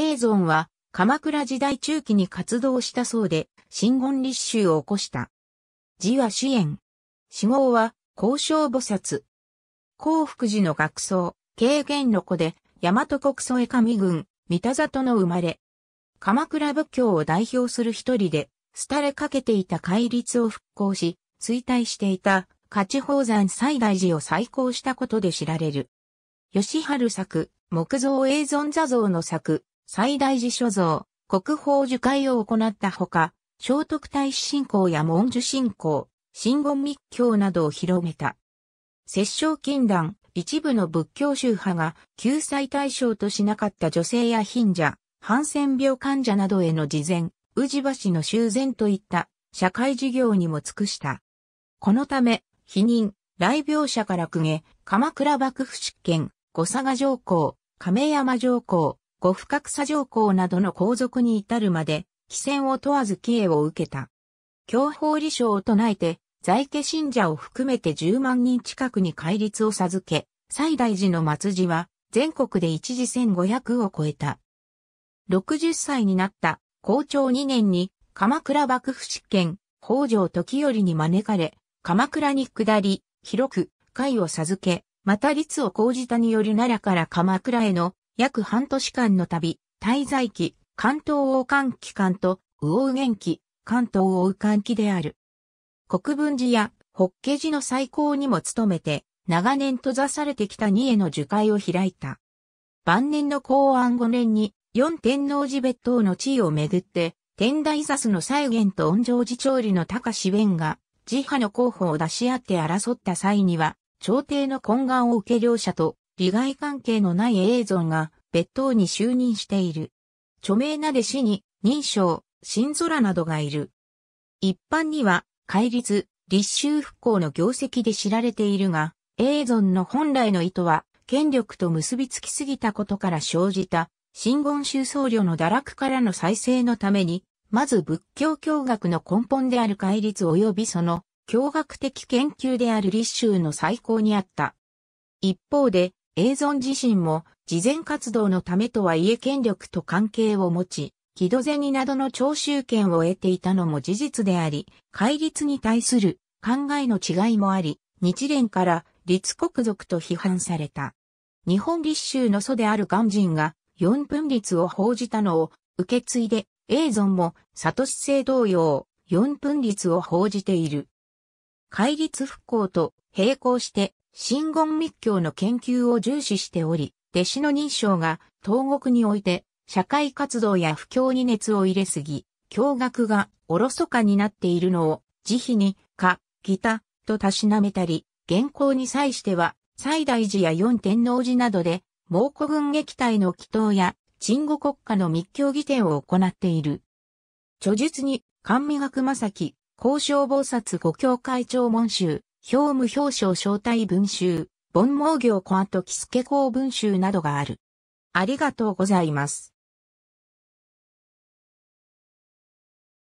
永存は鎌倉時代中期に活動したそうで、真言立宗を起こした。字は支援。死号は交渉菩薩。幸福寺の学僧、軽減の子で、大和国添上郡、三田里の生まれ。鎌倉仏教を代表する一人で、廃れかけていた戒律を復興し、衰退していた、勝ち宝山西大寺を再興したことで知られる。吉春作、木造永存座像の作、最大寺所蔵、国宝樹海を行ったほか、聖徳太子信仰や文殊信仰、真言密教などを広めた。摂政禁断、一部の仏教宗派が救済対象としなかった女性や貧者、ハンセン病患者などへの事前、宇治橋の修繕といった社会事業にも尽くした。このため、否認、来病者から公家、鎌倉幕府執権、五佐賀上皇、亀山上皇、五不覚左上皇などの皇族に至るまで、帰遷を問わず帰依を受けた。教法理省を唱えて、在家信者を含めて10万人近くに戒律を授け、最大寺の末寺は全国で一時1500を超えた。60歳になった校長2年に鎌倉幕府執権、北条時頼に招かれ、鎌倉に下り、広く、会を授け、また律を講じたによる奈良から鎌倉への約半年間の旅、滞在期、関東王冠期間と、魚元期、関東王冠期である。国分寺や法華寺の再興にも努めて、長年閉ざされてきた二重の樹海を開いた。晩年の公安5年に、四天王寺別当の地位をめぐって、天台座の西元と恩城寺調理の高志弁が、自派の候補を出し合って争った際には、朝廷の懇願を受け両者と利害関係のない映像が別当に就任している。著名な弟子に、認証、新空などがいる。一般には、戒律、立秋復興の業績で知られているが、映像の本来の意図は、権力と結びつきすぎたことから生じた、新言宗僧侶の堕落からの再生のために、まず仏教教学の根本である戒律及びその、教学的研究である立秋の最高にあった。一方で、映存自身も、慈善活動のためとはいえ権力と関係を持ち、木戸銭などの徴収権を得ていたのも事実であり、戒律に対する考えの違いもあり、日蓮から立国族と批判された。日本立州の祖である鑑真が四分立を報じたのを受け継いで、映存も里市制同様、四分立を報じている。戒律復興と並行して真言密教の研究を重視しており、弟子の認証が東国において社会活動や不況に熱を入れすぎ、教学がおろそかになっているのを慈悲に、か、ギタ、とたしなめたり、原稿に際しては、西大寺や四天王寺などで、蒙古軍撃退の祈祷や、鎮護国家の密教儀典を行っている。著述に、神美学正樹、交渉菩薩五教会長文集、表無表彰招待文集、盆毛行コアとキスケ公文集などがある。ありがとうございます。